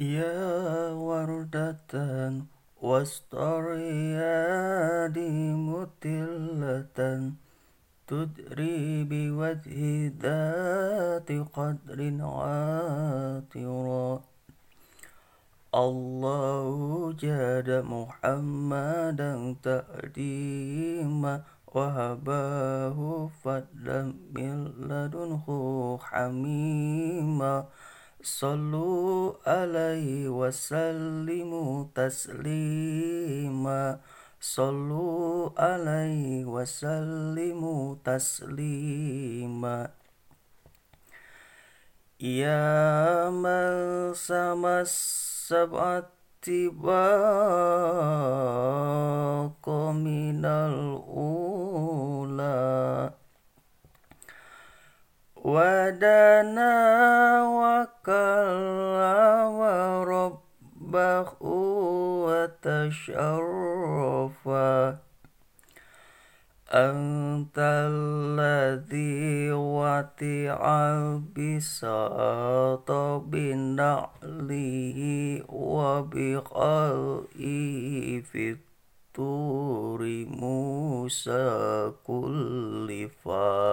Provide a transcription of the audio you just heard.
يا وردة واستريادي مطلة متلة تدري بوجه ذات قدر عاطرا الله جاد محمدا تأديما وهباه فضلا من لدنه حميما Sallu alaihi wa sallimu taslima Sallu alaihi wa sallimu taslima Ya man sama sab'ati baqa minal u ودنا وكلا وربه وتشرفا أنت الذي وطع بساط بنعله وبقائه في الطور موسى كلفا